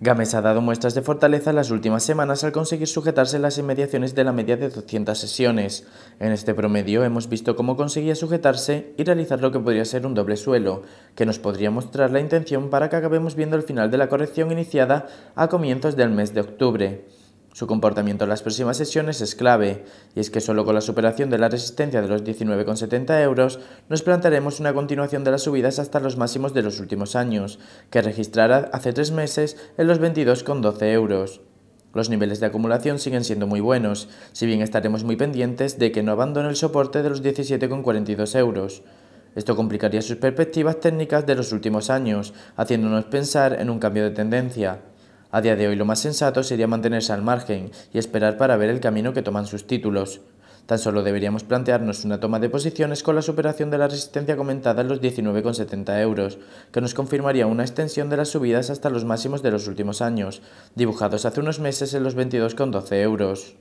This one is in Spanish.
Gámez ha dado muestras de fortaleza en las últimas semanas al conseguir sujetarse las inmediaciones de la media de 200 sesiones. En este promedio hemos visto cómo conseguía sujetarse y realizar lo que podría ser un doble suelo, que nos podría mostrar la intención para que acabemos viendo el final de la corrección iniciada a comienzos del mes de octubre. Su comportamiento en las próximas sesiones es clave, y es que solo con la superación de la resistencia de los 19,70 euros nos plantaremos una continuación de las subidas hasta los máximos de los últimos años, que registrará hace tres meses en los 22,12 euros. Los niveles de acumulación siguen siendo muy buenos, si bien estaremos muy pendientes de que no abandone el soporte de los 17,42 euros. Esto complicaría sus perspectivas técnicas de los últimos años, haciéndonos pensar en un cambio de tendencia. A día de hoy lo más sensato sería mantenerse al margen y esperar para ver el camino que toman sus títulos. Tan solo deberíamos plantearnos una toma de posiciones con la superación de la resistencia comentada en los 19,70 euros, que nos confirmaría una extensión de las subidas hasta los máximos de los últimos años, dibujados hace unos meses en los 22,12 euros.